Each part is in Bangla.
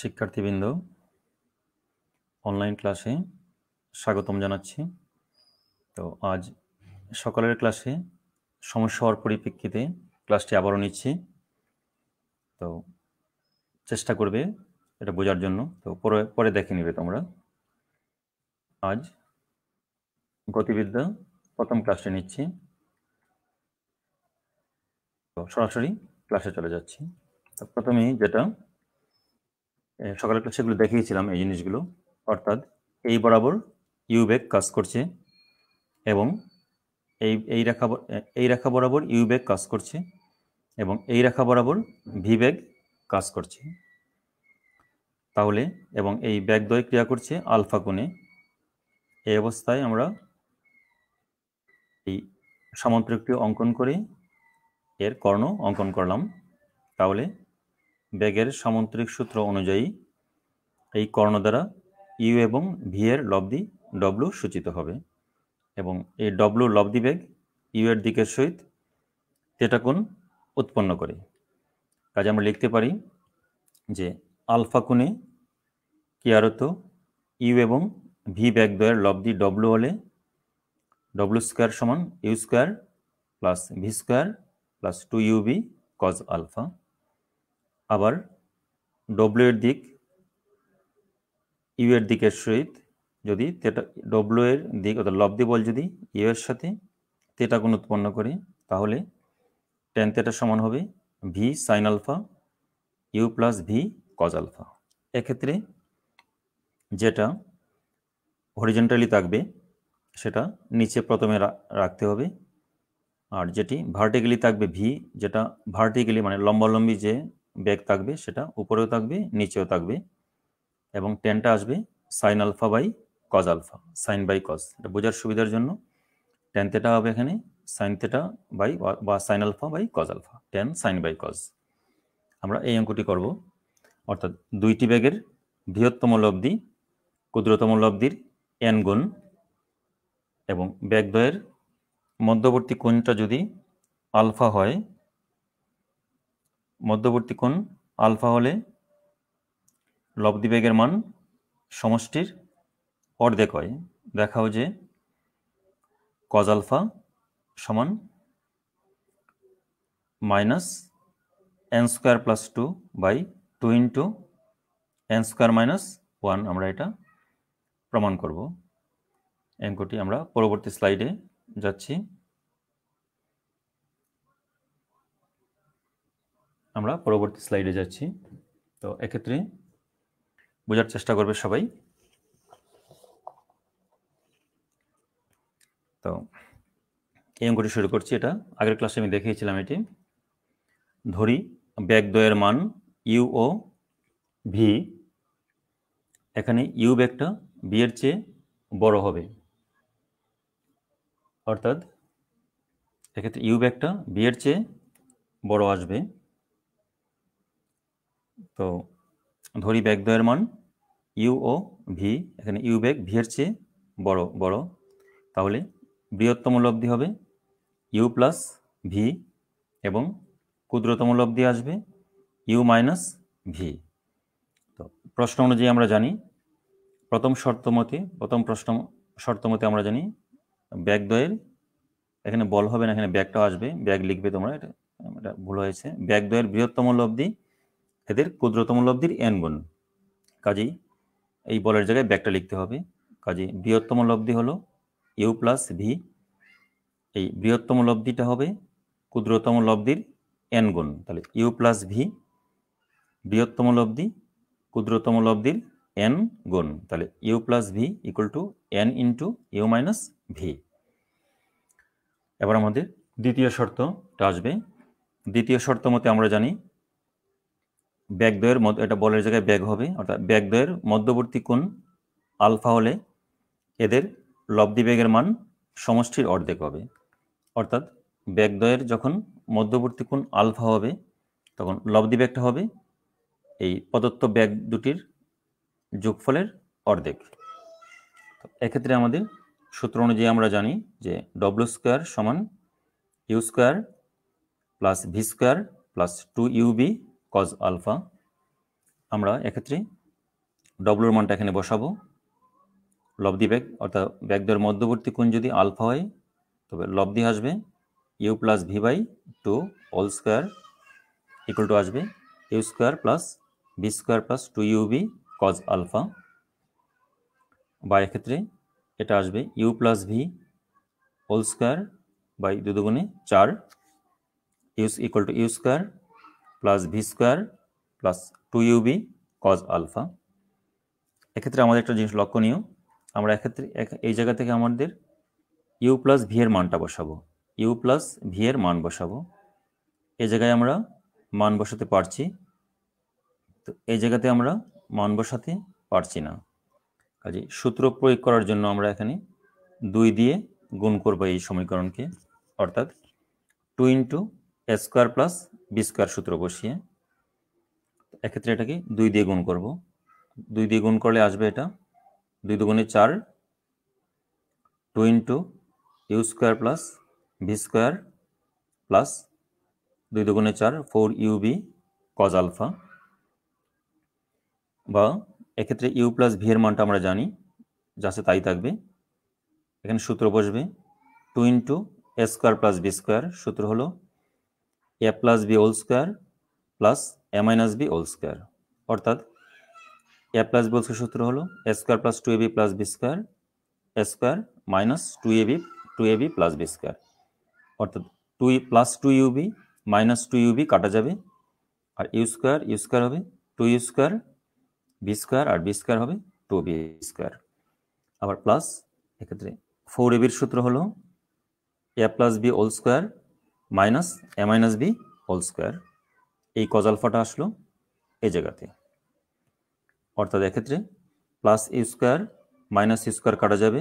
শিক্ষার্থীবৃন্দ অনলাইন ক্লাসে স্বাগতম জানাচ্ছি তো আজ সকালের ক্লাসে সমস্যা হওয়ার পরিপ্রেক্ষিতে ক্লাসটি আবারও নিচ্ছি তো চেষ্টা করবে এটা বোঝার জন্য তো পরে পরে দেখে নেবে তোমরা আজ গতিবিদ্যা প্রথম ক্লাসটি নিচ্ছি তো সরাসরি ক্লাসে চলে যাচ্ছি তো প্রথমেই যেটা সকালের ক্লাসে এগুলো দেখিয়েছিলাম এই জিনিসগুলো অর্থাৎ এই বরাবর ইউবেগ কাজ করছে এবং এই এই রেখা এই রেখা বরাবর ইউবেগ কাজ করছে এবং এই রেখা বরাবর ভিবেগ কাজ করছে তাহলে এবং এই ব্যাগদয় ক্রিয়া করছে আলফা কোণে এই অবস্থায় আমরা এই সামান্তরিকটি অঙ্কন করে এর কর্ণ অঙ্কন করলাম তাহলে বেগের সামন্ত্রিক সূত্র অনুযায়ী এই কর্ণ দ্বারা ইউ এবং ভি এর লব্ধি ডব্লু সূচিত হবে এবং এই ডব্লু লব্ধি বেগ ইউ এর দিকের সহিত তেটাকুণ উৎপন্ন করে কাজে আমরা লিখতে পারি যে আলফা কোণে কিয়ারত ইউ এবং ভি ব্যাগ দ্বয়ের লব্ধি ডব্লু হলে ডব্লু স্কোয়ার সমান U square plus V square plus two U V cos alpha আবার ডব্লিউ এর দিক ইউ এর দিকের সহিত যদি তেটা ডব্লিউ এর দিক অর্থাৎ লব্ধি বল যদি ইউ এর সাথে তেটা গুণ উৎপন্ন করে তাহলে টেন তেটা সমান হবে V sine alpha U plus V cos alpha এক্ষেত্রে যেটা হরিজেন্টালি থাকবে সেটা নিচে প্রথমে রাখতে হবে আর যেটি ভার্টিক্যালি থাকবে ভি যেটা ভার্টিক্যালি মানে লম্বালম্বি যে বেগ থাকবে সেটা উপরেও থাকবে নিচেও থাকবে এবং টেনটা আসবে sine alpha by cos alpha sine by cos এটা বোঝার সুবিধার জন্য টেন থেটা হবে এখানে সাইন থেটা বাই বা sine alpha by cos alpha tan sine by cos আমরা এই অঙ্কটি করব অর্থাৎ দুইটি ব্যাগের বৃহত্তম লব্ধি ক্ষুদ্রতম লব্ধির এন গুণ এবং ব্যাগদয়ের মধ্যবর্তী কোণটা যদি আলফা হয় মধ্যবর্তী কোণ আলফা হলে লব্ধিবেগের মান সমষ্টির অর্ধেক হয় দেখাও যে কজ আলফা সমান minus N square plus two by two into N square minus one আমরা এটা প্রমাণ করব অঙ্কটি আমরা পরবর্তী স্লাইডে যাচ্ছি আমরা পরবর্তী স্লাইডে যাচ্ছি তো এক্ষেত্রে বোঝার চেষ্টা করবে সবাই তো এই অঙ্কটি শুরু করছি এটা আগের ক্লাসে আমি দেখিয়েছিলাম এটি ধরি ব্যাগ দয়ের মান ইউ ও ভি এখানে ইউ ব্যাগটা বি এর চেয়ে বড় হবে অর্থাৎ এক্ষেত্রে ইউ ব্যাগটা বি এর চেয়ে বড় আসবে তো ধরি ব্যাগদ্বয়ের মান ইউ ও ভি এখানে ইউ ব্যাগ ভি এর চেয়ে বড় বড় তাহলে বৃহত্তম লব্ধি হবে ইউ প্লাস ভি এবং ক্ষুদ্রতম লব্ধি আসবে ইউ মাইনাস ভি তো প্রশ্ন অনুযায়ী আমরা জানি প্রথম শর্তমতে প্রথম প্রশ্ন শর্তমতে আমরা জানি ব্যাগদ্বয়ের এখানে বল হবে না এখানে ব্যাগটা আসবে ব্যাগ লিখবে তোমরা এটা এটা ভুল হয়েছে ব্যাগদ্বয়ের বৃহত্তম লব্ধি এদের ক্ষুদ্রতম লব্ধির এন গুণ কাজেই এই বলের জায়গায় ব্যাকটা লিখতে হবে কাজে বৃহত্তম লব্ধি হলো ইউ প্লাস ভি এই বৃহত্তম লব্ধিটা হবে ক্ষুদ্রতম লব্ধির এন গুণ তাহলে ইউ প্লাস ভি বৃহত্তম লব্ধি ক্ষুদ্রতম লব্ধির এন গুণ তাহলে U plus V equal to N into U minus V এবার আমাদের দ্বিতীয় শর্তটা আসবে দ্বিতীয় শর্ত মতে আমরা জানি মধ্যে এটা বলের জায়গায় ব্যাগ হবে অর্থাৎ ব্যাগদ্বয়ের মধ্যবর্তী কোণ আলফা হলে এদের লব্ধি ব্যাগের মান সমষ্টির অর্ধেক হবে অর্থাৎ ব্যাগদ্বয়ের যখন মধ্যবর্তী কোণ আলফা হবে তখন লব্ধি ব্যাগটা হবে এই প্রদত্ত ব্যাগ দুটির যোগফলের অর্ধেক এক্ষেত্রে আমাদের সূত্র অনুযায়ী আমরা জানি যে ডব্লু স্কোয়ার সমান U square plus V square plus two U V cos alpha আমরা এক্ষেত্রে ডব্লুর মানটা এখানে বসাবো লব্ধি ব্যাগ অর্থাৎ ব্যাগদের মধ্যবর্তী কোণ যদি আলফা হয় তবে লব্ধি আসবে U plus V by two all square equal to আসবে U square plus B square plus two U V cos alpha বা এক্ষেত্রে এটা আসবে U plus V whole square by দুদুগুণে চার ইউস equal to U square plus V square plus two U V cos alpha এক্ষেত্রে আমাদের একটা জিনিস লক্ষণীয় আমরা এক্ষেত্রে এই জায়গা থেকে আমাদের ইউ প্লাস ভি এর মানটা বসাবো ইউ প্লাস ভি এর মান বসাবো এই জায়গায় আমরা মান বসাতে পারছি তো এই জায়গাতে আমরা মান বসাতে পারছি না কাজে সূত্র প্রয়োগ করার জন্য আমরা এখানে দুই দিয়ে গুণ করবো এই সমীকরণকে অর্থাৎ two into A square plus B square সূত্র বসিয়ে এক্ষেত্রে এটাকে দুই দিয়ে গুণ করব দুই দিয়ে গুণ করলে আসবে এটা দুই দুগুণে চার two into U square plus V square plus দুই দুগুণে চার four U V cos alpha বা এক্ষেত্রে ইউ প্লাস ভি এর মানটা আমরা জানি যাতে তাই থাকবে এখানে সূত্র বসবে two into A square plus B square সূত্র হলো A plus B whole square plus A minus B whole square অর্থাৎ A plus B whole square সূত্র হলো A square plus two A B plus B square A square minus two A B two A B plus B square অর্থাৎ two plus two U V minus two U V কাটা যাবে আর ইউ স্কোয়ার ইউ স্কোয়ার হবে two U square V square আর বি স্কোয়ার হবে টু বি স্কোয়ার আবার প্লাস এক্ষেত্রে ফোর এবির সূত্র হলো A plus B whole square minus A minus B whole square এই কজ আলফাটা আসলো এই জায়গাতে অর্থাৎ এক্ষেত্রে plus A square minus A square কাটা যাবে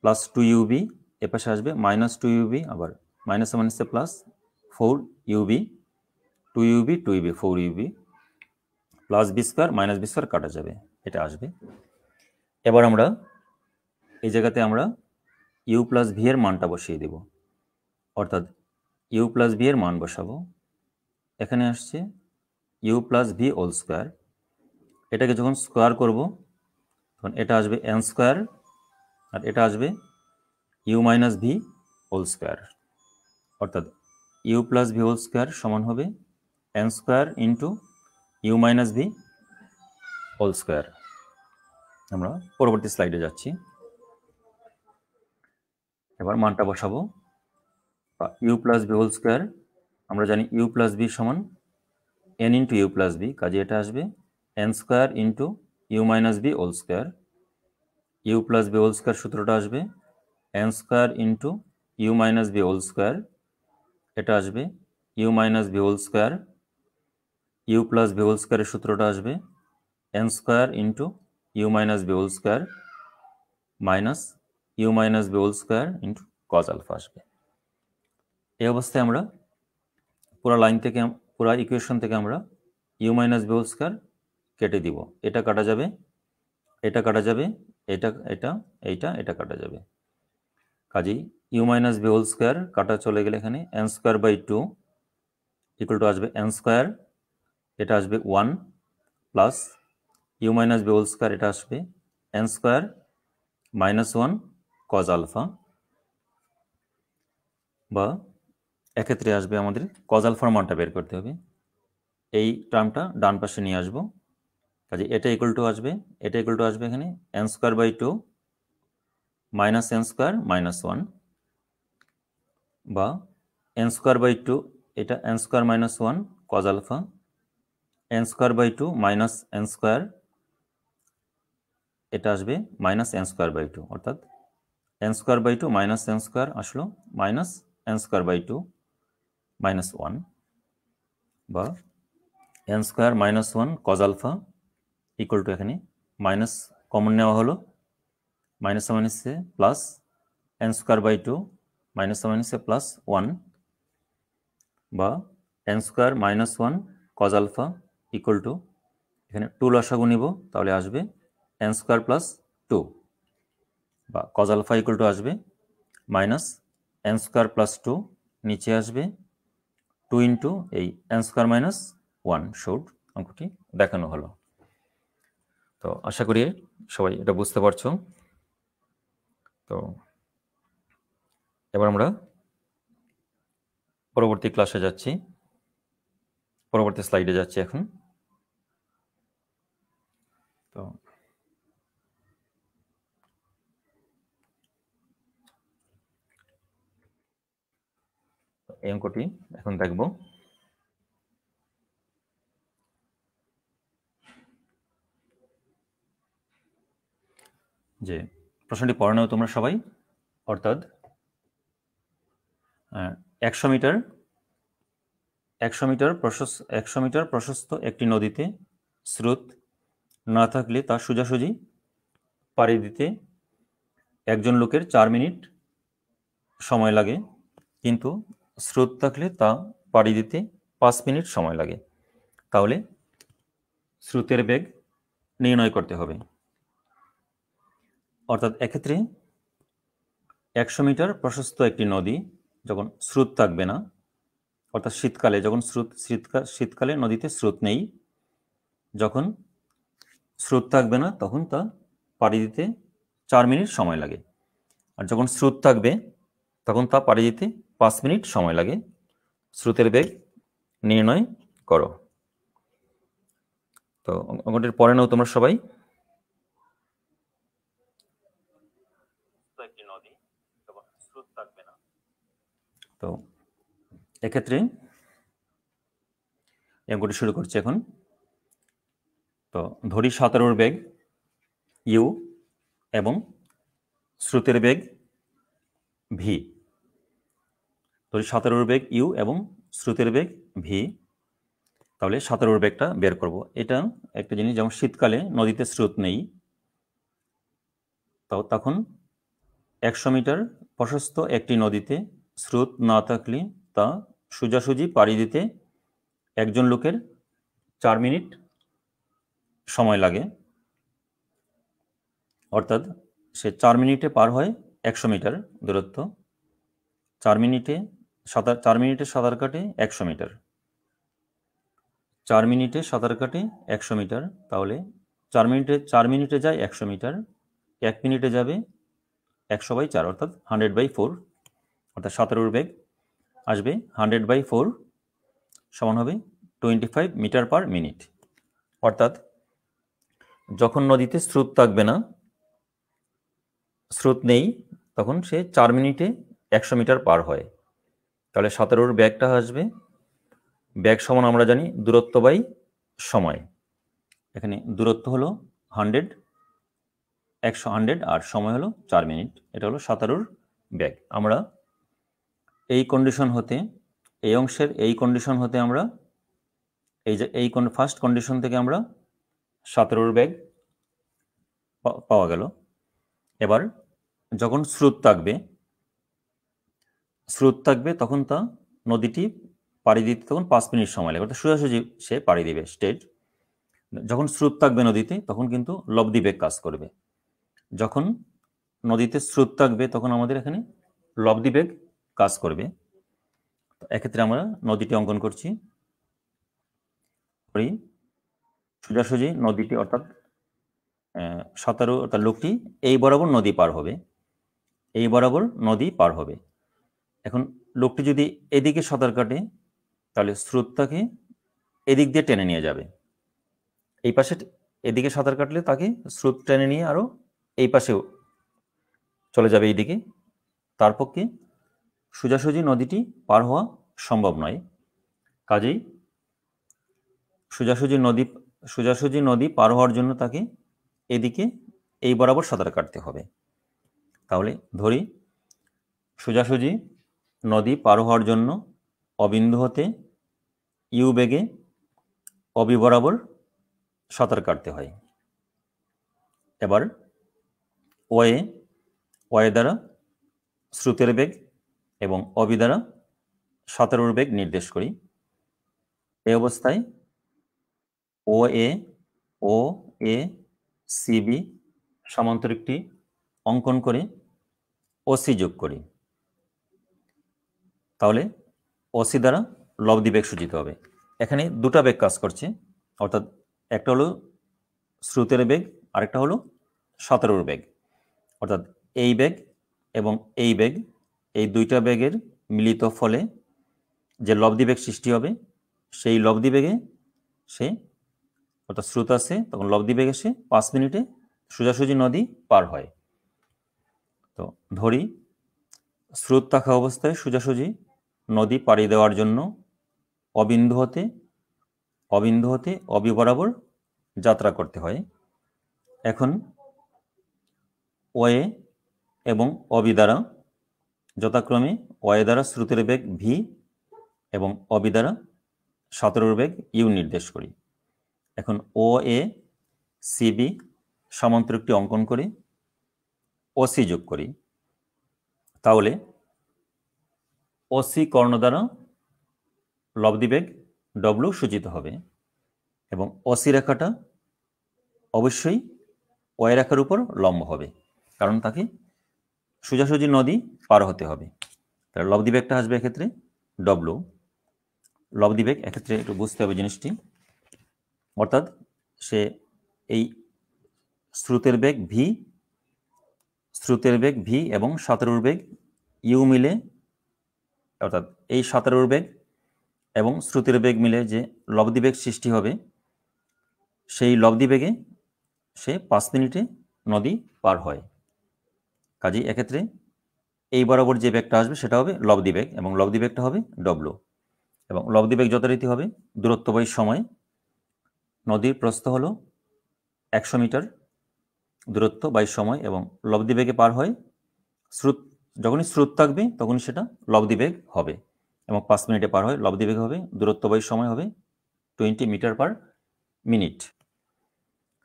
প্লাস টু ইউবি এ পাশে আসবে মাইনাস টু ইউবি আবার মাইনাস মাইনাসে plus four U V two U V two U V four U V plus B square minus B square কাটা যাবে এটা আসবে এবার আমরা এই জায়গাতে আমরা ইউ প্লাস ভি এর মানটা বসিয়ে দেব অর্থাৎ ইউ প্লাস বি এর মান বসাবো এখানে আসছে U plus V all square এটাকে যখন স্কোয়ার করব তখন এটা আসবে এন স্কোয়ার আর এটা আসবে U minus V whole square অর্থাৎ U plus V whole square সমান হবে N square into U minus V whole square আমরা পরবর্তী স্লাইডে যাচ্ছি এবার মানটা বসাবো U plus B whole square আমরা জানি ইউ প্লাস বি সমান N into U plus V কাজে এটা আসবে N square into U minus B whole square U plus B whole square সূত্রটা আসবে N square into U minus B whole square এটা আসবে U minus B whole square U plus B whole স্কোয়ারের সূত্রটা আসবে N square into U minus B whole square minus U minus B whole square into cos alpha আসবে এই অবস্থায় আমরা পুরো লাইন থেকে পুরো ইকুয়েশন থেকে আমরা ইউ মাইনাস বি স্কোয়ার কেটে দিব এটা কাটা যাবে এটা কাটা যাবে এটা এটা এইটা এটা কাটা যাবে কাজেই U minus B whole square কাটা চলে গেলে এখানে N square by two equal to আসবে এন স্কোয়ার এটা আসবে one plus U minus B whole square এটা আসবে N square minus one cos alpha বা এক্ষেত্রে আসবে আমাদের কজাল ফরমানটা বের করতে হবে এই টার্মটা ডান পাশে নিয়ে আসবো কাজে এটা ইকুয়াল টু আসবে এটা ইকুয়াল টু আসবে এখানে N square by two minus N square minus one বা এন স্কোয়ার বাই টু এটা N square minus one cos alpha N square by two minus N square এটা আসবে minus N square by two অর্থাৎ N square by two minus N square আসলো minus N square by two minus one বা N square minus one cos alpha equal to এখানে মাইনাস কমন নেওয়া হলো মাইনাস মাইনাসে plus N square by two minus মাইনাসে প্লাস ওয়ান বা N square minus one cos alpha equal to এখানে টু লসাগু নিব তাহলে আসবে এন স্কোয়ার প্লাস টু বা কজ আলফা ইকুয়াল টু আসবে minus N square plus two নিচে আসবে টু ইন্টু এই N square minus one showed অঙ্কটি দেখানো হলো তো আশা করি সবাই এটা বুঝতে পারছো তো এবার আমরা পরবর্তী ক্লাসে যাচ্ছি পরবর্তী স্লাইডে যাচ্ছি এখন এই অঙ্কটি এখন দেখব যে প্রশ্নটি পড়ানো তোমরা সবাই অর্থাৎ একশো মিটার একশো মিটার প্রশস্ত একশো মিটার প্রশস্ত একটি নদীতে স্রোত না থাকলে তা সোজাসুজি পারি দিতে একজন লোকের চার মিনিট সময় লাগে কিন্তু স্রোত থাকলে তা পাড়ি দিতে পাঁচ মিনিট সময় লাগে তাহলে স্রোতের বেগ নির্ণয় করতে হবে অর্থাৎ এক্ষেত্রে একশো মিটার প্রশস্ত একটি নদী যখন স্রোত থাকবে না অর্থাৎ শীতকালে যখন স্রোত শীতকাল শীতকালে নদীতে স্রোত নেই যখন স্রোত থাকবে না তখন তা পাড়ি দিতে চার মিনিট সময় লাগে আর যখন স্রোত থাকবে তখন তা পাড়ি দিতে পাঁচ মিনিট সময় লাগে স্রোতের বেগ নির্ণয় করো তো অঙ্কটির পরে নাও তোমরা সবাই তো এক্ষেত্রে অঙ্কটি শুরু করছে এখন তো ধরি সাঁতারুর বেগ ইউ এবং স্রোতের বেগ ভি ধরি সতেরোর বেগ ইউ এবং স্রোতের বেগ ভি তাহলে সতেরোর বেগটা বের করব এটা একটা জিনিস যেমন শীতকালে নদীতে স্রোত নেই তাও তখন একশো মিটার প্রশস্ত একটি নদীতে স্রোত না থাকলে তা সোজাসুজি পাড়ি দিতে একজন লোকের চার মিনিট সময় লাগে অর্থাৎ সে চার মিনিটে পার হয় একশো মিটার দূরত্ব চার মিনিটে সাঁতার চার মিনিটে সাঁতার কাটে একশো মিটার চার মিনিটে সাঁতার কাটে একশো মিটার তাহলে চার মিনিটে চার মিনিটে যায় একশো মিটার এক মিনিটে যাবে একশো বাই চার অর্থাৎ হান্ড্রেড বাই ফোর অর্থাৎ সতেরোর বেগ আসবে হান্ড্রেড বাই ফোর সমান হবে twenty five metre per minute অর্থাৎ যখন নদীতে স্রোত থাকবে না স্রোত নেই তখন সে চার মিনিটে একশো মিটার পার হয় তাহলে সতেরোর ব্যাগটা আসবে ব্যাগ সমান আমরা জানি দূরত্ব বাই সময় এখানে দূরত্ব হলো হান্ড্রেড একশো হান্ড্রেড আর সময় হলো চার মিনিট এটা হলো সাঁতারুর ব্যাগ আমরা এই কন্ডিশন হতে এই অংশের এই কন্ডিশন হতে আমরা এই যে এই ফার্স্ট কন্ডিশন থেকে আমরা সাঁতারুর ব্যাগ পাওয়া গেল এবার যখন স্রোত থাকবে স্রোত থাকবে তখন তা নদীটি পাড়ি দিতে তখন পাঁচ মিনিট সময় লাগবে অর্থাৎ সোজাসুজি সে পাড়ি দিবে স্টেট যখন স্রোত থাকবে নদীতে তখন কিন্তু লব্ধিবেগ কাজ করবে যখন নদীতে স্রোত থাকবে তখন আমাদের এখানে লব্ধিবেগ কাজ করবে এক্ষেত্রে আমরা নদীটি অঙ্কন করছি সোজাসুজি নদীটি অর্থাৎ সতেরো অর্থাৎ লোকটি এই বরাবর নদী পার হবে এই বরাবর নদী পার হবে এখন লোকটি যদি এদিকে সাঁতার কাটে তাহলে স্রোতটাকে এদিক দিয়ে টেনে নিয়ে যাবে এই পাশে এদিকে সাঁতার কাটলে তাকে স্রোত টেনে নিয়ে আরও এই পাশেও চলে যাবে এইদিকে তার পক্ষে সোজাসুজি নদীটি পার হওয়া সম্ভব নয় কাজেই সোজাসুজি নদী সোজাসুজি নদী পার হওয়ার জন্য তাকে এদিকে এই বরাবর সাঁতার কাটতে হবে তাহলে ধরি সোজাসুজি নদী পার হওয়ার জন্য অবিন্দু হতে ইউ বেগে অবি বরাবর সাঁতার কাটতে হয় এবার ওয়ে ওয়ে দ্বারা স্রোতের বেগ এবং অবি দ্বারা সাঁতারুর বেগ নির্দেশ করি এ অবস্থায় ও এ ও এ সিবি সামান্তরিকটি একটি অঙ্কন করে ওসি যোগ করি তাহলে অসি দ্বারা লব্ধি বেগ সূচিত হবে এখানে দুটা বেগ কাজ করছে অর্থাৎ একটা হলো স্রোতের বেগ আরেকটা হলো সতেরোর বেগ অর্থাৎ এই বেগ এবং এই বেগ এই দুইটা বেগের মিলিত ফলে যে লব্ধি বেগ সৃষ্টি হবে সেই লব্ধি বেগে সে অর্থাৎ স্রোত আসে তখন লব্ধি বেগে সে পাঁচ মিনিটে সোজাসুজি নদী পার হয় তো ধরি স্রোত থাকা অবস্থায় সোজাসুজি নদী পাড়ি দেওয়ার জন্য অবিন্দু হতে অবিন্দু হতে অবি বরাবর যাত্রা করতে হয় এখন ওয়ে এবং অবি দ্বারা যথাক্রমে ওয়ে দ্বারা শ্রুতির বেগ ভি এবং অবি দ্বারা সতেরোর বেগ ইউ নির্দেশ করি এখন ও এ সিবি সামান্তরিকটি অঙ্কন করে ওসি যোগ করি তাহলে ও কর্ণ দ্বারা লব্ধিবেগ ডব্লু সূচিত হবে এবং অসি রেখাটা অবশ্যই ওয়াই রেখার উপর লম্ব হবে কারণ তাকে সোজাসুজি নদী পার হতে হবে তাহলে লব্ধিবেগটা আসবে এক্ষেত্রে ডব্লু লব্ধিবেগ এক্ষেত্রে একটু বুঝতে হবে জিনিসটি অর্থাৎ সে এই স্রোতের বেগ ভি স্রোতের বেগ ভি এবং সাঁতারুর বেগ ইউ মিলে অর্থাৎ এই সতেরোর বেগ এবং শ্রুতির বেগ মিলে যে লব্ধিবেগ সৃষ্টি হবে সেই লব্ধিবেগে সে পাঁচ মিনিটে নদী পার হয় কাজেই এক্ষেত্রে এই বরাবর যে বেগটা আসবে সেটা হবে লব্ধিবেগ এবং লব্ধিবেগটা হবে ডব্লু এবং লব্ধিবেগ যথারীতি হবে দূরত্ববাহী সময় নদীর প্রস্থ হল একশো মিটার দূরত্ব বাই সময় এবং লব্ধিবেগে পার হয় শ্রুত যখনই স্রোত থাকবে তখনই সেটা লব্ধিবেগ হবে এবং পাঁচ মিনিটে পার হয় লব্ধিবেগ হবে দূরত্ববাহী সময় হবে টোয়েন্টি মিটার পার মিনিট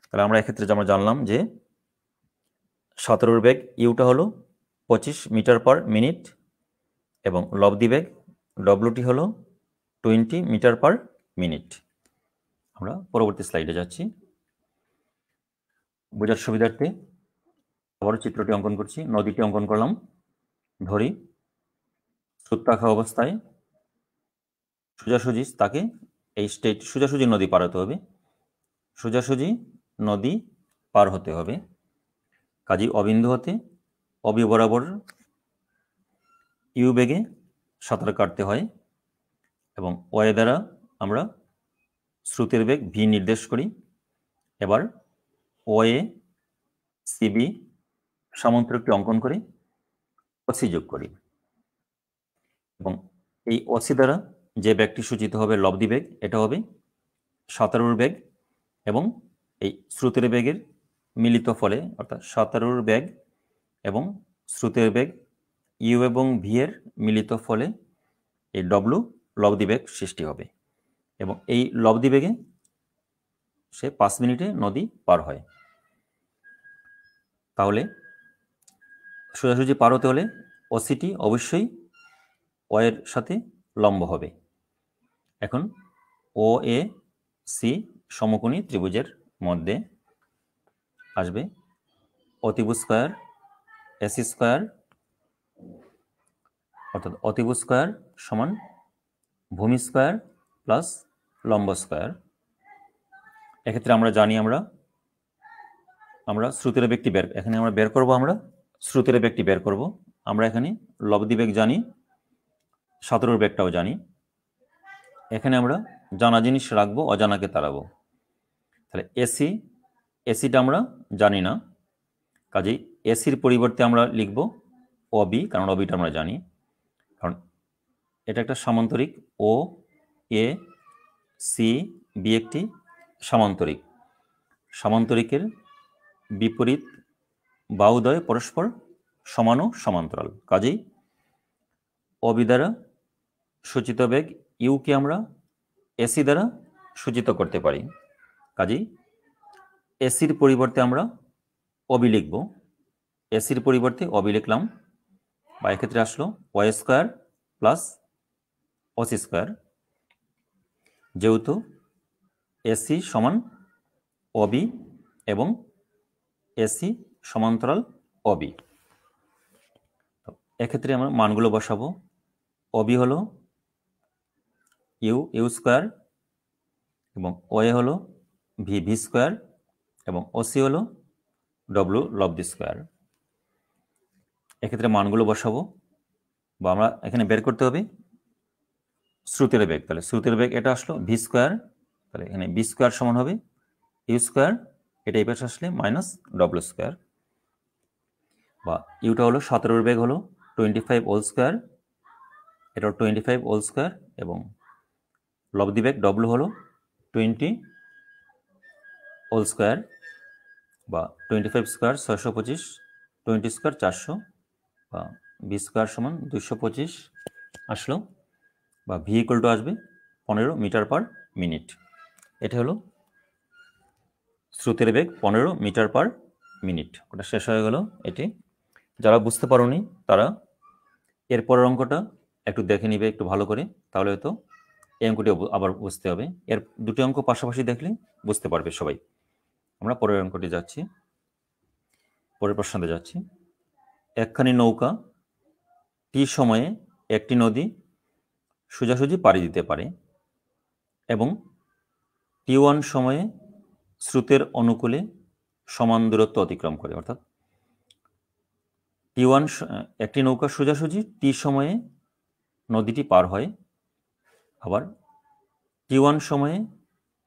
তাহলে আমরা এক্ষেত্রে আমরা জানলাম যে সতেরোর বেগ ইউটা হলো পঁচিশ মিটার পার মিনিট এবং লব্ধিবেগ ডব্লুটি হলো টোয়েন্টি মিটার পার মিনিট আমরা পরবর্তী স্লাইডে যাচ্ছি বোঝার সুবিধার্থে আবারও চিত্রটি অঙ্কন করছি নদীটি অঙ্কন করলাম ধরি সুত্তাখা অবস্থায় সোজাসুজি তাকে এই স্টেট সোজাসুজি নদী পার হতে হবে সোজাসুজি নদী পার হতে হবে কাজী অবিন্দু হতে অবি বরাবর ইউ বেগে সাঁতার কাটতে হয় এবং ওয়ে দ্বারা আমরা শ্রুতির বেগ ভি নির্দেশ করি এবার ওয়ে সিবি একটি অঙ্কন করি অসি যোগ করি এবং এই অসি দ্বারা যে ব্যাগটি সূচিত হবে লব্ধি ব্যাগ এটা হবে সাঁতারুর ব্যাগ এবং এই শ্রুতের ব্যাগের মিলিত ফলে অর্থাৎ সাঁতারুর ব্যাগ এবং শ্রুতের ব্যাগ ইউ এবং ভি এর মিলিত ফলে এই ডব্লু লব্ধি ব্যাগ সৃষ্টি হবে এবং এই লব্ধি ব্যাগে সে পাঁচ মিনিটে নদী পার হয় তাহলে সোজাসুজি পার হতে হলে অসিটি অবশ্যই ওয়ের সাথে লম্ব হবে এখন ও এ সি সমকোণী ত্রিভুজের মধ্যে আসবে অতিভুজ স্কোয়ার এসি স্কোয়ার অর্থাৎ অতিভুজ স্কোয়ার সমান ভূমি স্কোয়ার প্লাস লম্ব স্কোয়ার এক্ষেত্রে আমরা জানি আমরা আমরা শ্রুতির ব্যক্তি বের এখানে আমরা বের করবো আমরা স্রোতের বেগটি বের করব আমরা এখানে লব্ধি বেগ জানি সতেরোর বেগটাও জানি এখানে আমরা জানা জিনিস রাখবো অজানাকে তাড়াবো তাহলে এসি এসিটা আমরা জানি না কাজেই এসির পরিবর্তে আমরা লিখব অবি কারণ অবিটা আমরা জানি কারণ এটা একটা সামান্তরিক ও এ সি বি একটি সামান্তরিক সামান্তরিকের বিপরীত বাউদয় পরস্পর সমান ও সমান্তরাল কাজেই অবি দ্বারা সূচিত বেগ ইউকে আমরা এসি দ্বারা সূচিত করতে পারি কাজেই এসির পরিবর্তে আমরা অবি লিখব এসির পরিবর্তে অবি লিখলাম বা এক্ষেত্রে আসলো Y square plus OC square যেহেতু এসি সমান অবি এবং এসি সমান্তরাল অবি এক্ষেত্রে আমরা মানগুলো বসাবো অবি হলো ইউ ইউ স্কোয়ার এবং ওয়ে হলো ভি ভি স্কোয়ার এবং ওসি হলো ডব্লু লব দি স্কোয়ার এক্ষেত্রে মানগুলো বসাবো বা আমরা এখানে বের করতে হবে শ্রুতির বেগ তাহলে শ্রুতির বেগ এটা আসলো ভি স্কোয়ার তাহলে এখানে বি স্কোয়ার সমান হবে ইউ স্কোয়ার এটা এই পাশে আসলে মাইনাস ডব্লু স্কোয়ার বা ইউটা হলো সতেরোর বেগ হলো টোয়েন্টি ফাইভ ওল স্কোয়ার এটা টোয়েন্টি ফাইভ ওল স্কোয়ার এবং লব্ধি বেগ ডব্লু হলো টোয়েন্টি ওল স্কোয়ার বা টোয়েন্টি ফাইভ স্কোয়ার ছয়শো পঁচিশ টোয়েন্টি স্কোয়ার চারশো বা বি স্কোয়ার সমান দুশো পঁচিশ আসলো বা ভি ইকুয়াল টু আসবে পনেরো মিটার পার মিনিট এটা হলো স্রোতের বেগ পনেরো মিটার পার মিনিট ওটা শেষ হয়ে গেল এটি যারা বুঝতে পারোনি তারা এরপরের অঙ্কটা একটু দেখে নিবে একটু ভালো করে তাহলে হয়তো এই অঙ্কটি আবার বুঝতে হবে এর দুটি অঙ্ক পাশাপাশি দেখলে বুঝতে পারবে সবাই আমরা পরের অঙ্কটি যাচ্ছি পরের প্রশ্নতে যাচ্ছি একখানি নৌকা টি সময়ে একটি নদী সোজাসুজি পাড়ি দিতে পারে এবং টি ওয়ান সময়ে স্রোতের অনুকূলে সমান দূরত্ব অতিক্রম করে অর্থাৎ টি ওয়ান একটি নৌকা সোজাসুজি টি সময়ে নদীটি পার হয় আবার টি ওয়ান সময়ে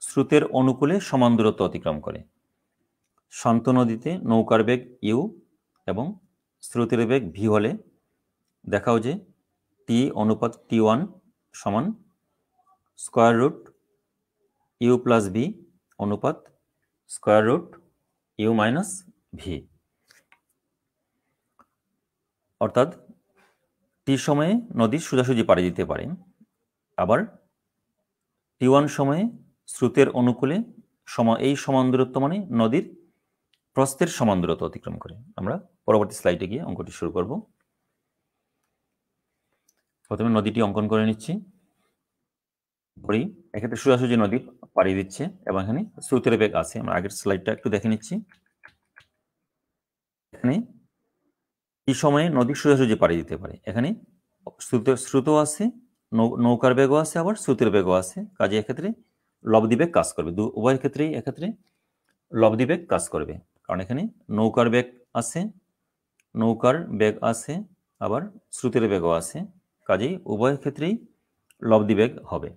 স্রোতের অনুকূলে সমান দূরত্ব অতিক্রম করে শান্ত নদীতে নৌকার বেগ ইউ এবং স্রোতের বেগ ভি হলে দেখাও যে টি অনুপাত টি ওয়ান সমান square root U plus V অনুপাত square root U minus V অর্থাৎ টি সময়ে নদী সোজাসুজি পাড়ে দিতে পারে আবার টি ওয়ান সময়ে স্রোতের অনুকূলে সমা এই সমান দূরত্ব মানে নদীর প্রস্থের সমান দূরত্ব অতিক্রম করে আমরা পরবর্তী স্লাইডে গিয়ে অঙ্কটি শুরু করব প্রথমে নদীটি অঙ্কন করে নিচ্ছি করি এক্ষেত্রে সোজাসুজি নদী পাড়িয়ে দিচ্ছে এবং এখানে স্রোতের বেগ আছে আমরা আগের স্লাইডটা একটু দেখে নিচ্ছি এখানে এই সময়ে নদী সোজাসুজি পাড়ি দিতে পারে এখানে শ্রুত আছে নৌকার বেগও আছে আবার শ্রুতের বেগও আছে কাজে এক্ষেত্রে লবদ্বীপেক কাজ করবে দু উভয় ক্ষেত্রেই এক্ষেত্রে লবদ্বীপেক কাজ করবে কারণ এখানে নৌকার বেগ আছে নৌকার বেগ আছে আবার শ্রুতের বেগও আছে কাজেই উভয় ক্ষেত্রেই লবদ্বীপেক হবে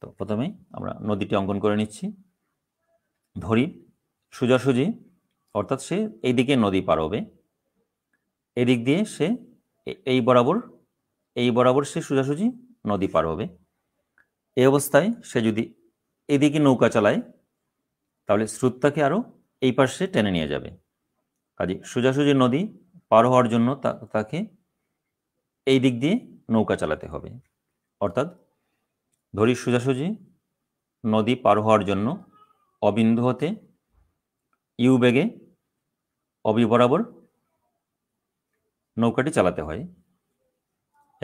তো প্রথমে আমরা নদীটি অঙ্কন করে নিচ্ছি ধরি সোজাসুজি অর্থাৎ সে এইদিকে নদী পার হবে এদিক দিয়ে সে এই বরাবর এই বরাবর সে সোজাসুজি নদী পার হবে এই অবস্থায় সে যদি এদিকে নৌকা চালায় তাহলে স্রোত তাকে আরও এই পাশে টেনে নিয়ে যাবে কাজে সোজাসুজি নদী পার হওয়ার জন্য তাকে এই দিক দিয়ে নৌকা চালাতে হবে অর্থাৎ ধরি সোজাসুজি নদী পার হওয়ার জন্য অবিন্দু হতে ইউ বেগে অবি বরাবর নৌকাটি চালাতে হয়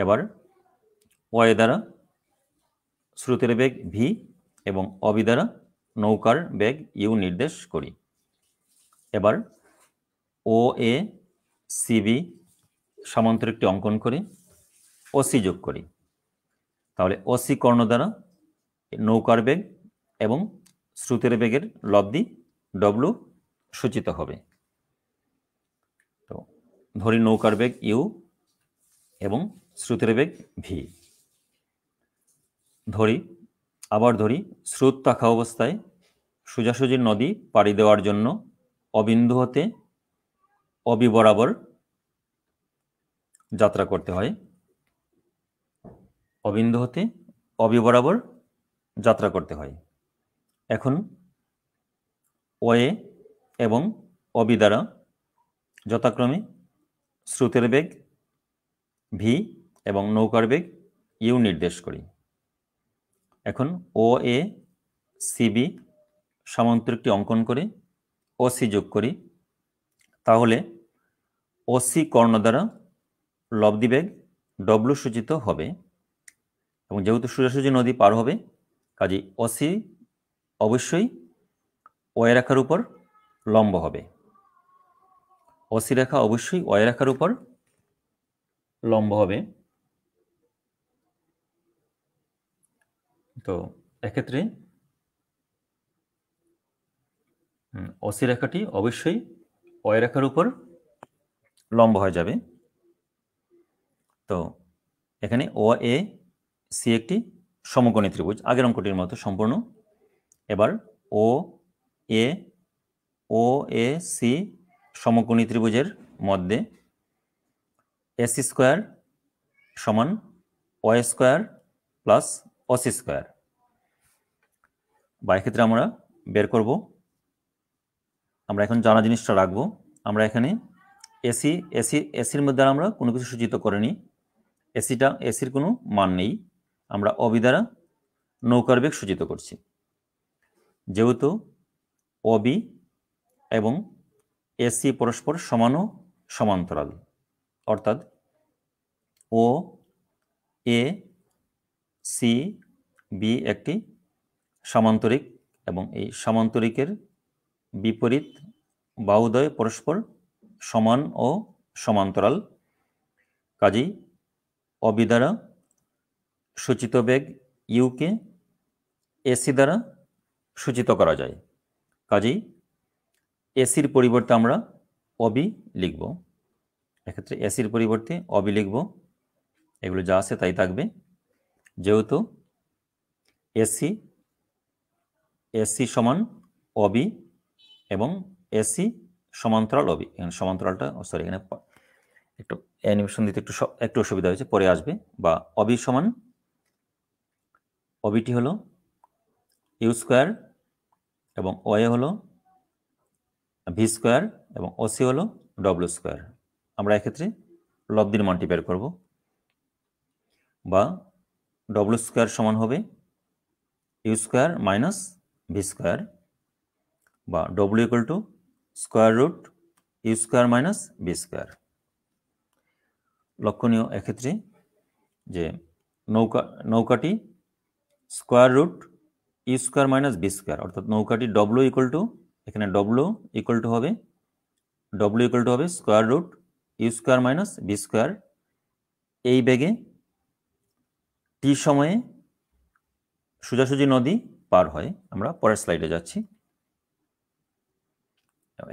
এবার ওয়ে দ্বারা স্রোতের বেগ ভি এবং অবি দ্বারা নৌকার বেগ ইউ নির্দেশ করি এবার ও এ সিবি সামান্তর একটি অঙ্কন করি ওসি যোগ করি তাহলে ওসি কর্ণ দ্বারা নৌকার বেগ এবং স্রোতের বেগের লব্ধি ডব্লু সূচিত হবে ধরি নৌকার বেগ ইউ এবং স্রোতের বেগ ভি ধরি আবার ধরি স্রোত থাকা অবস্থায় সোজাসুজি নদী পাড়ি দেওয়ার জন্য অবিন্দু হতে অবি বরাবর যাত্রা করতে হয় অবিন্দু হতে অবি বরাবর যাত্রা করতে হয় এখন ওয়ে এবং অবি দ্বারা যথাক্রমে স্রোতের বেগ ভি এবং নৌকার বেগ ইউ নির্দেশ করি এখন ও এ সিবি সামান্তরিকটি অঙ্কন করে ওসি যোগ করি তাহলে ওসি কর্ণ দ্বারা লব্ধি বেগ ডব্লু সূচিত হবে এবং যেহেতু সোজাসুজি নদী পার হবে কাজে ওসি অবশ্যই ওয়ে রেখার উপর লম্ব হবে রেখা অবশ্যই ওয়াই রেখার উপর লম্ব হবে তো এক্ষেত্রে অসি রেখাটি অবশ্যই ওয়াই রেখার উপর লম্ব হয়ে যাবে তো এখানে ও এ সি একটি সমকোণী ত্রিভুজ আগের অঙ্কটির মতো সম্পূর্ণ এবার ও এ ও এ সি সমকোণী ত্রিভুজের মধ্যে এস স্কোয়ার সমান ও স্কোয়ার প্লাস অস স্কোয়ার বা এক্ষেত্রে আমরা বের করব আমরা এখন জানা জিনিসটা রাখবো আমরা এখানে এসি এসি এসির মধ্যে আমরা কোনো কিছু সূচিত করিনি এসিটা এসির কোনো মান নেই আমরা অবি দ্বারা নৌকার বেগ সূচিত করছি যেহেতু অবি এবং এসি পরস্পর সমানু সমান্তরাল অর্থাৎ ও এ সি বি একটি সমান্তরিক এবং এই সমান্তরিকের বিপরীত বাহুদ্বয় পরস্পর সমান ও সমান্তরাল কাজেই অবি দ্বারা সূচিত বেগ ইউকে এসি দ্বারা সূচিত করা যায় কাজেই এসির পরিবর্তে আমরা অবি লিখব এক্ষেত্রে এসির পরিবর্তে অবি লিখব এগুলো যা আছে তাই থাকবে যেহেতু এসি এসি সমান অবি এবং এসি সমান্তরাল অবি এখানে সমান্তরালটা সরি এখানে একটু অ্যানিমেশন দিতে একটু একটু অসুবিধা হয়েছে পরে আসবে বা অবি সমান অবিটি হলো ইউ স্কোয়ার এবং ওয়ে হলো ভি স্কোয়ার এবং ওসি হলো ডব্লু স্কোয়ার আমরা এক্ষেত্রে লব্ধির মানটি বের করব বা ডব্লু স্কোয়ার সমান হবে U square minus V square বা W equal to square root U square minus V square লক্ষণীয় এক্ষেত্রে যে নৌকা নৌকাটি square root U square minus B square অর্থাৎ নৌকাটি ডব্লু ইকুয়াল টু এখানে ডব্লু ইকুয়াল টু হবে ডব্লু ইকুয়াল টু হবে square root U square minus B square এই বেগে টি সময়ে সোজাসুজি নদী পার হয় আমরা পরের স্লাইডে যাচ্ছি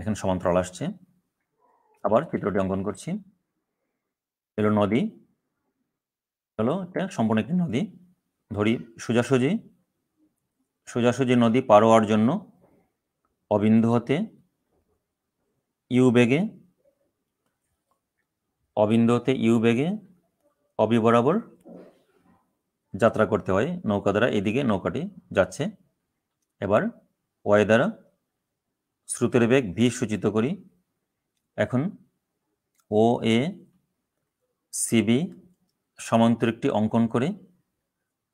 এখানে সমান্তরাল আসছে আবার চিত্রটি অঙ্কন করছি এলো নদী হলো এটা সম্পূর্ণ একটি নদী ধরি সোজাসুজি সোজাসুজি নদী পার হওয়ার জন্য অবিন্দু হতে ইউ বেগে অবিন্দু হতে ইউ বেগে অবি বরাবর যাত্রা করতে হয় নৌকা দ্বারা এদিকে নৌকাটি যাচ্ছে এবার ওয়ে দ্বারা শ্রুতের বেগ ভি সূচিত করি এখন ও এ সিবি সমান্তরিকটি অঙ্কন করে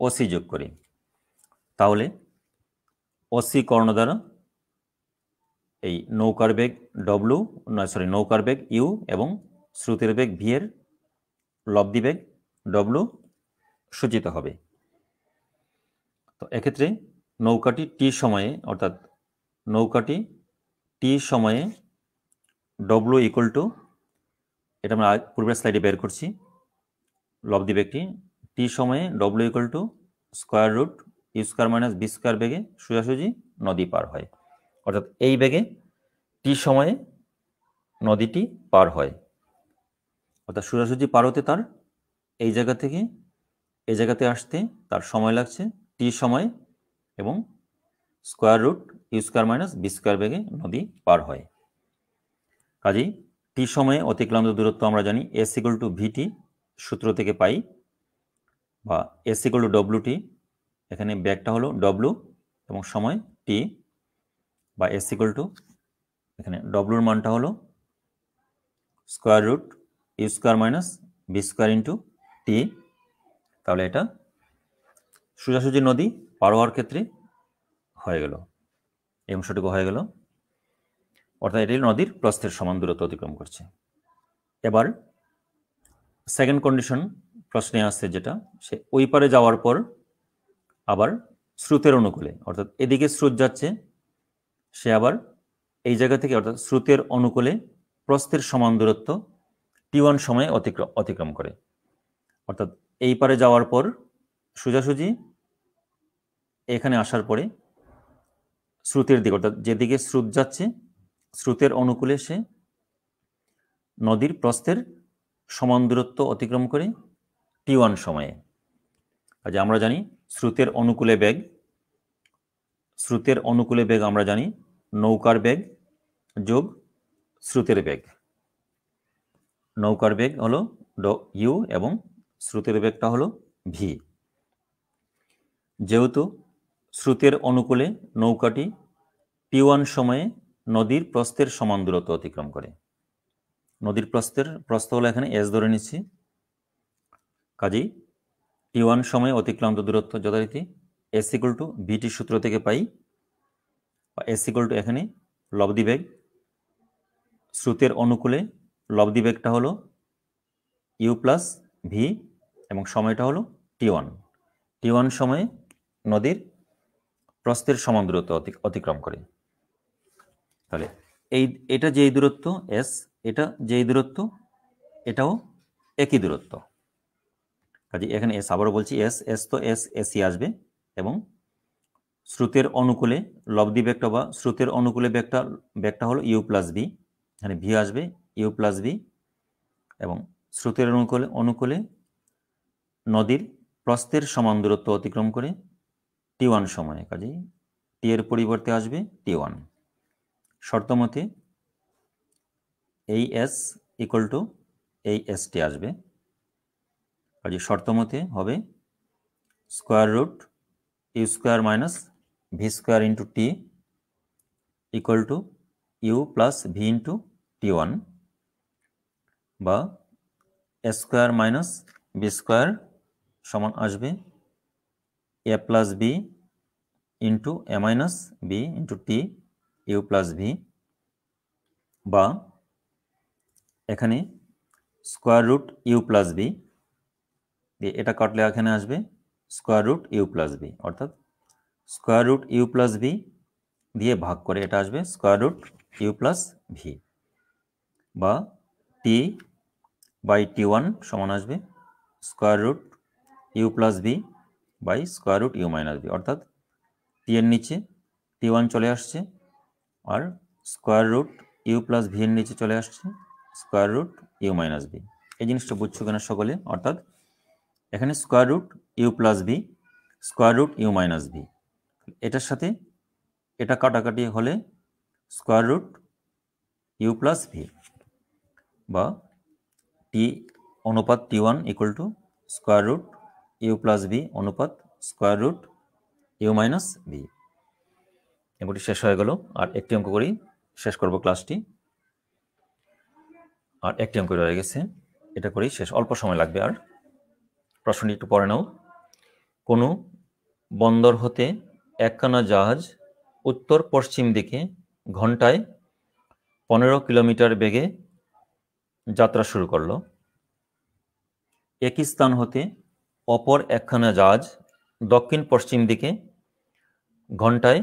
ওসি যোগ করি তাহলে অসি কর্ণ দ্বারা এই নৌকার বেগ ডব্লু সরি নৌকার বেগ ইউ এবং শ্রুতির বেগ ভি এর লব্ধি বেগ ডব্লু সূচিত হবে তো এক্ষেত্রে নৌকাটি টি সময়ে অর্থাৎ নৌকাটি টি সময়ে ডব্লু ইকুয়াল টু এটা আমরা পূর্বের স্লাইডে বের করছি লব্ধি বেগটি টি সময়ে W equal to square root U square minus B square বেগে সোজাসুজি নদী পার হয় অর্থাৎ এই বেগে টি সময়ে নদীটি পার হয় অর্থাৎ সোজাসুজি পার হতে তার এই জায়গা থেকে এই জায়গাতে আসতে তার সময় লাগছে টি সময়ে এবং square root U square minus B square বেগে নদী পার হয় কাজেই টি সময়ে অতিক্রান্ত দূরত্ব আমরা জানি এস ইকুয়াল টু ভিটি সূত্র থেকে পাই বা S equal to W T এখানে ব্যাগটা হলো ডব্লু এবং সময় টি বা এস ইকুয়াল টু এখানে ডব্লুর মানটা হলো square root U square minus B square into T তাহলে এটা সোজাসুজি নদী পার হওয়ার ক্ষেত্রে হয়ে গেল এই অংশটুকু হয়ে গেল অর্থাৎ এটি নদীর প্রস্থের সমান দূরত্ব অতিক্রম করছে এবার সেকেন্ড কন্ডিশন প্রশ্নে আসছে যেটা সে ওই পারে যাওয়ার পর আবার স্রোতের অনুকূলে অর্থাৎ এদিকে স্রোত যাচ্ছে সে আবার এই জায়গা থেকে অর্থাৎ স্রোতের অনুকূলে প্রস্থের সমান দূরত্ব টি ওয়ান সময়ে অতিক্রম অতিক্রম করে অর্থাৎ এই পারে যাওয়ার পর সোজাসুজি এখানে আসার পরে স্রোতের দিকে অর্থাৎ যেদিকে স্রোত যাচ্ছে স্রোতের অনুকূলে সে নদীর প্রস্থের সমান দূরত্ব অতিক্রম করে টি ওয়ান সময়ে কাজে আমরা জানি শ্রুতের অনুকূলে ব্যাগ স্রোতের অনুকূলে বেগ আমরা জানি নৌকার বেগ যোগ স্রোতের বেগ নৌকার বেগ হলো ইউ এবং স্রোতের বেগটা হলো ভি যেহেতু স্রোতের অনুকূলে নৌকাটি ওয়ান সময়ে নদীর প্রস্থের সমান দূরত্ব অতিক্রম করে নদীর প্রস্থের প্রস্থ হলো এখানে এস ধরে নিচ্ছি কাজেই টি ওয়ান সময়ে অতিক্রান্ত দূরত্ব যথারীতি এস ইকুয়াল টু ভিটির সূত্র থেকে পাই বা এস ইকুয়াল টু এখানে বেগ স্রোতের অনুকূলে বেগটা হলো ইউ প্লাস ভি এবং সময়টা হলো টি ওয়ান টি ওয়ান সময়ে নদীর প্রস্থের সমান দূরত্ব অতিক্রম করে তাহলে এই এটা যেই দূরত্ব এস এটা যেই দূরত্ব এটাও একই দূরত্ব কাজে এখানে এস আবারও বলছি এস এস তো এস এসি আসবে এবং স্রোতের অনুকূলে লব্ধি ব্যাগটা বা স্রোতের অনুকূলে ব্যাগটা ব্যাগটা হলো ইউ প্লাস বি এখানে ভি আসবে ইউ প্লাস বি এবং স্রোতের অনুকূলে অনুকূলে নদীর প্রস্থের সমান দূরত্ব অতিক্রম করে টি ওয়ান সময়ে কাজেই টি এর পরিবর্তে আসবে টি ওয়ান শর্ত মতে এই এস ইকুয়াল টু এই এস টি আসবে কাজে শর্ত মতে হবে square root u square minus v square into t equal to u plus v into t1 বা A square minus B square সমান আসবে A plus B into A minus B into T U plus V বা এখানে square root U plus V এটা কাটলে এখানে আসবে square root U plus V অর্থাৎ square root U plus V দিয়ে ভাগ করে এটা আসবে square root U plus V বা টি বাই টি ওয়ান সমান আসবে square root U plus V by square root U minus V অর্থাৎ টি এর নিচে টি ওয়ান চলে আসছে আর square root U plus V এর নিচে চলে আসছে square root U minus V এই জিনিসটা বুঝছো কিনা সকলে অর্থাৎ এখানে square root U plus V square root U minus V এটার সাথে এটা কাটাকাটি হলে square root U plus V বা টি অনুপাত T one equal to square root U plus V অনুপাত square root U minus V অঙ্কটি শেষ হয়ে গেল আর একটি অঙ্ক করেই শেষ করব ক্লাসটি আর একটি অঙ্ক রয়ে গেছে এটা করেই শেষ অল্প সময় লাগবে আর প্রশ্নটি একটু পড়ে নাও কোনো বন্দর হতে একখানা জাহাজ উত্তর পশ্চিম দিকে ঘন্টায় পনেরো কিলোমিটার বেগে যাত্রা শুরু করলো একই স্থান হতে অপর একখানা জাহাজ দক্ষিণ পশ্চিম দিকে ঘন্টায়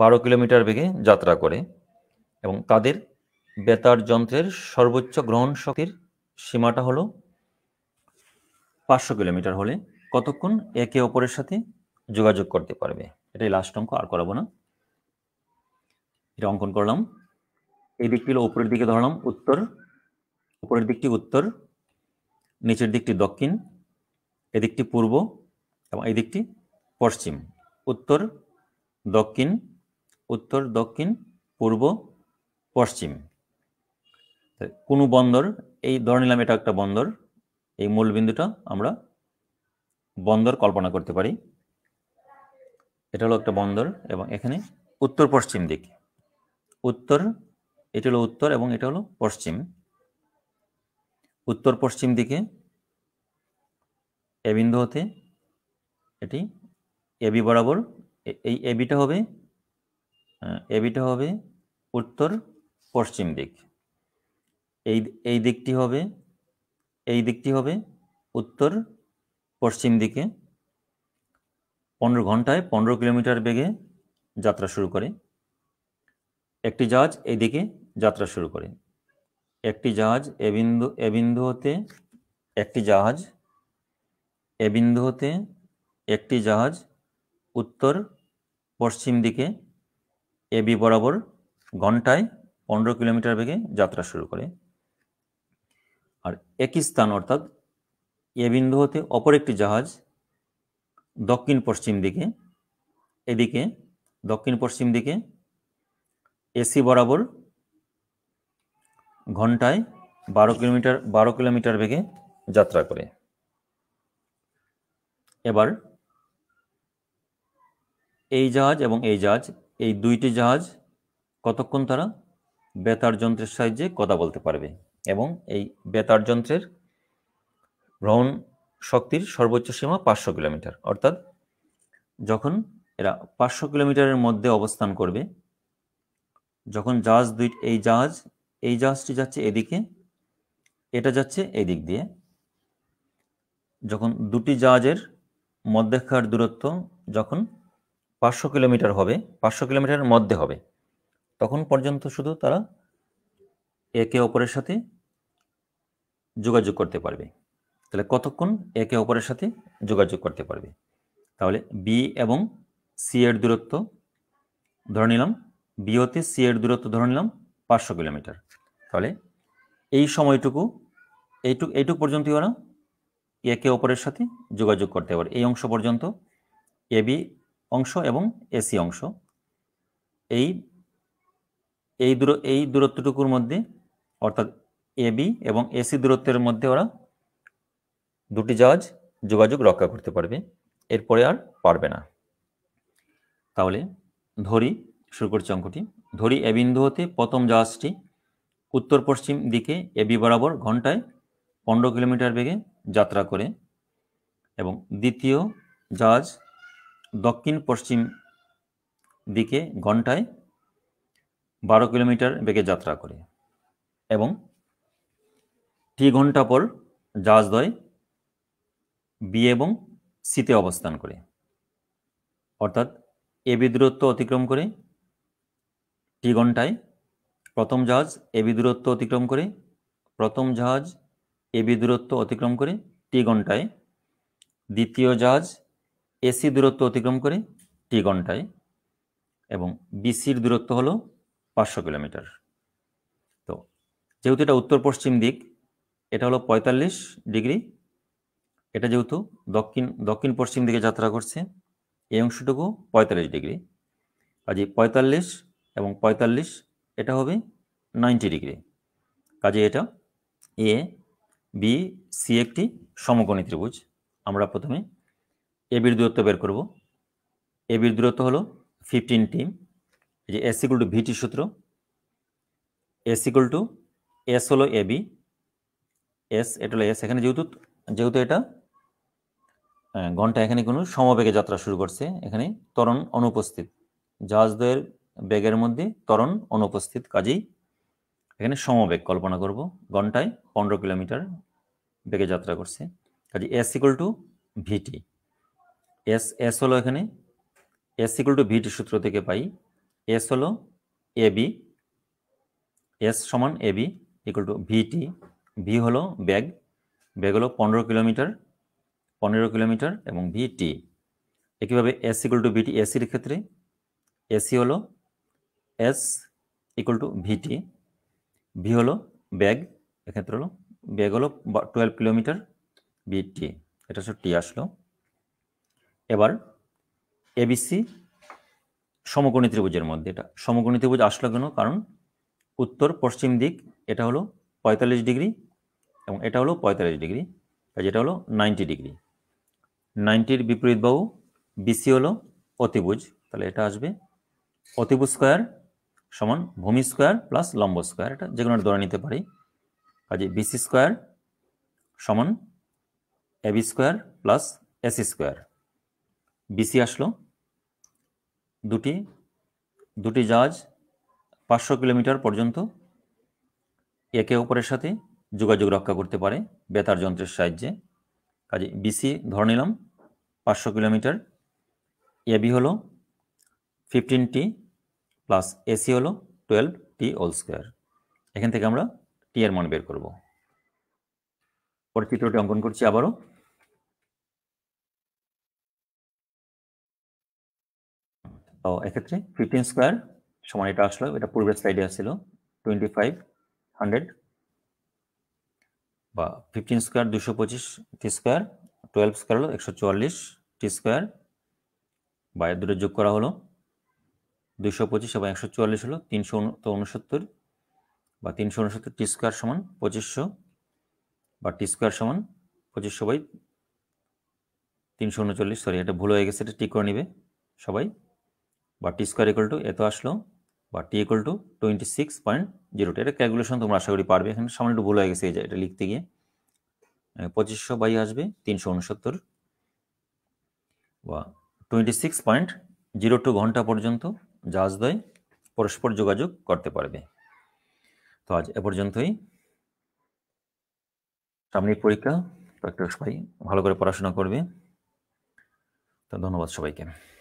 বারো কিলোমিটার বেগে যাত্রা করে এবং তাদের বেতার যন্ত্রের সর্বোচ্চ গ্রহণ শক্তির সীমাটা হলো পাঁচশো কিলোমিটার হলে কতক্ষণ একে অপরের সাথে যোগাযোগ করতে পারবে এটাই লাস্ট অঙ্ক আর করাবো না এটা অঙ্কন করলাম এই দিকটি হলো উপরের দিকে ধরলাম উত্তর উপরের দিকটি উত্তর নিচের দিকটি দক্ষিণ এদিকটি পূর্ব এবং এই দিকটি পশ্চিম উত্তর দক্ষিণ উত্তর দক্ষিণ পূর্ব পশ্চিম কোনো বন্দর এই ধরে নিলাম এটা একটা বন্দর এই মূল বিন্দুটা আমরা বন্দর কল্পনা করতে পারি এটা হলো একটা বন্দর এবং এখানে উত্তর পশ্চিম দিক উত্তর এটা হলো উত্তর এবং এটা হলো পশ্চিম উত্তর পশ্চিম দিকে এ বিন্দু হতে এটি এবি বরাবর এই এবিটা হবে এবিটা হবে উত্তর পশ্চিম দিক এই এই দিকটি হবে এই দিকটি হবে উত্তর পশ্চিম দিকে পনেরো ঘন্টায় পনেরো কিলোমিটার বেগে যাত্রা শুরু করে একটি জাহাজ এদিকে যাত্রা শুরু করে একটি জাহাজ এ বিন্দু এ বিন্দু হতে একটি জাহাজ এ বিন্দু হতে একটি জাহাজ উত্তর পশ্চিম দিকে এবি বরাবর ঘন্টায় পনেরো কিলোমিটার বেগে যাত্রা শুরু করে আর একই স্থান অর্থাৎ এ বিন্দু হতে অপর একটি জাহাজ দক্ষিণ পশ্চিম দিকে এদিকে দক্ষিণ পশ্চিম দিকে এসি বরাবর ঘন্টায় বারো কিলোমিটার বারো কিলোমিটার বেগে যাত্রা করে এবার এই জাহাজ এবং এই জাহাজ এই দুইটি জাহাজ কতক্ষণ তারা বেতার যন্ত্রের সাহায্যে কথা বলতে পারবে এবং এই বেতার যন্ত্রের ভ্রমণ শক্তির সর্বোচ্চ সীমা পাঁচশো কিলোমিটার অর্থাৎ যখন এরা পাঁচশো কিলোমিটারের মধ্যে অবস্থান করবে যখন জাহাজ দুই এই জাহাজ এই জাহাজটি যাচ্ছে এদিকে এটা যাচ্ছে এদিক দিয়ে যখন দুটি জাহাজের মধ্যেকার দূরত্ব যখন পাঁচশো কিলোমিটার হবে পাঁচশো কিলোমিটারের মধ্যে হবে তখন পর্যন্ত শুধু তারা একে অপরের সাথে যোগাযোগ করতে পারবে তাহলে কতক্ষণ একে অপরের সাথে যোগাযোগ করতে পারবে তাহলে বি এবং সি এর দূরত্ব ধরে নিলাম বি হতে সি এর দূরত্ব ধরে নিলাম পাঁচশো কিলোমিটার তাহলে এই সময়টুকু এইটুক এইটুক পর্যন্তই ওরা একে অপরের সাথে যোগাযোগ করতে পারে এই অংশ পর্যন্ত এ বি অংশ এবং এসি অংশ এই এই দূর এই দূরত্বটুকুর মধ্যে অর্থাৎ এবি এবং এসি দূরত্বের মধ্যে ওরা দুটি জাহাজ যোগাযোগ রক্ষা করতে পারবে এরপরে আর পারবে না তাহলে ধরি শুরু করছি অঙ্কটি ধরি এ বিন্দু হতে প্রথম জাহাজটি উত্তর পশ্চিম দিকে এবি বরাবর ঘন্টায় পনেরো কিলোমিটার বেগে যাত্রা করে এবং দ্বিতীয় জাহাজ দক্ষিণ পশ্চিম দিকে ঘন্টায় বারো কিলোমিটার বেগে যাত্রা করে এবং টি ঘন্টা পর জাহাজদ্বয় বি এবং সিতে অবস্থান করে অর্থাৎ এ দূরত্ব অতিক্রম করে টি ঘন্টায় প্রথম জাহাজ এ দূরত্ব অতিক্রম করে প্রথম জাহাজ এ দূরত্ব অতিক্রম করে টি ঘন্টায় দ্বিতীয় জাহাজ এসি দূরত্ব অতিক্রম করে টি ঘন্টায় এবং বিসির দূরত্ব হলো পাঁচশো কিলোমিটার যেহেতু এটা উত্তর পশ্চিম দিক এটা হলো পঁয়তাল্লিশ ডিগ্রি এটা যেহেতু দক্ষিণ দক্ষিণ পশ্চিম দিকে যাত্রা করছে এই অংশটুকু পঁয়তাল্লিশ ডিগ্রি কাজে পঁয়তাল্লিশ এবং পঁয়তাল্লিশ এটা হবে নাইনটি ডিগ্রি কাজে এটা এ বি সি একটি সমকোণী ত্রিভুজ আমরা প্রথমে এ বির দূরত্ব বের করব এ বির দূরত্ব হলো ফিফটিন টিম এই যে এস টু ভিটি সূত্র এস টু এস হলো এ বি এস এটা হলো এস এখানে যেহেতু যেহেতু এটা হ্যাঁ, ঘন্টা এখানে কোনো সমবেগে যাত্রা শুরু করছে এখানে তরণ অনুপস্থিত জাহাজদের বেগের মধ্যে তরণ অনুপস্থিত কাজেই এখানে সমবেগ কল্পনা করব ঘন্টায় পনেরো কিলোমিটার বেগে যাত্রা করছে কাজে S equal to VT S S হলো এখানে এস ইকুয়াল টু ভিটি সূত্র থেকে পাই এস হলো এ বি এস সমান A B equal to VT V হলো ব্যাগ ব্যাগ হলো পনেরো কিলোমিটার পনেরো কিলোমিটার এবং ভিটি একইভাবে এস ইকুয়াল টু ভিটি এসির ক্ষেত্রে এসি e হলো S equal to VT V হলো ব্যাগ এক্ষেত্রে হলো ব্যাগ হলো টুয়েলভ কিলোমিটার বিটি এটা হচ্ছে টি আসলো এবার এবিসি সমকোণী ত্রিভুজের মধ্যে এটা সমকোণী ত্রিভুজ আসলো কেন কারণ উত্তর পশ্চিম দিক এটা হলো পঁয়তাল্লিশ ডিগ্রি এবং এটা হলো পঁয়তাল্লিশ ডিগ্রি আর যেটা হলো নাইনটি ডিগ্রি নাইনটির বিপরীত বাহু বিসি হলো অতিভুজ তাহলে এটা আসবে অতিভুজ স্কোয়ার সমান ভূমি স্কোয়ার প্লাস লম্ব স্কোয়ার এটা যে কোনো ধরে নিতে পারি কাজে বিসি স্কোয়ার সমান AB square plus AC square BC আসলো দুটি দুটি জাহাজ পাঁচশো কিলোমিটার পর্যন্ত একে অপরের সাথে যোগাযোগ রক্ষা করতে পারে বেতার যন্ত্রের সাহায্যে কাজে বিসি ধরে নিলাম পাঁচশো কিলোমিটার এবি হলো ফিফটিন টি প্লাস এসি হলো টুয়েলভ টি অল স্কোয়ার এখান থেকে আমরা টি এর মান বের করব পরে চিত্রটি অঙ্কন করছি আবারও এক্ষেত্রে ফিফটিন স্কোয়ার সমান এটা আসলো এটা পূর্বের সাইডে আসছিল টোয়েন্টি ফাইভ হান্ড্রেড বা ফিফটিন স্কোয়ার দুশো পঁচিশ টি স্কোয়ার টুয়েলভ স্কোয়ার হলো একশো চুয়াল্লিশ টি স্কোয়ার বা দুটো যোগ করা হলো দুশো পঁচিশ এবং একশো চুয়াল্লিশ হলো তিনশো উনসত্তর বা তিনশো উনসত্তর টি স্কোয়ার সমান পঁচিশশো বা টি স্কোয়ার সমান পঁচিশশো বাই তিনশো উনচল্লিশ সরি এটা ভুল হয়ে গেছে এটা টিক করে নেবে সবাই বা টি স্কোয়ার ইকুয়াল টু এত আসলো বা T equal to twenty six point জিরোটা এটা ক্যালকুলেশন তোমরা আশা করি পারবে এখানে সামান্য একটু ভুল হয়ে গেছে এটা লিখতে গিয়ে পঁচিশশো বাই আসবে তিনশো উনসত্তর বা twenty six point zero two ঘন্টা পর্যন্ত জাহাজদ্বয় পরস্পর যোগাযোগ করতে পারবে তো আজ এ পর্যন্তই সামনের পরীক্ষা ডক্টর সবাই ভালো করে পড়াশোনা করবে তো ধন্যবাদ সবাইকে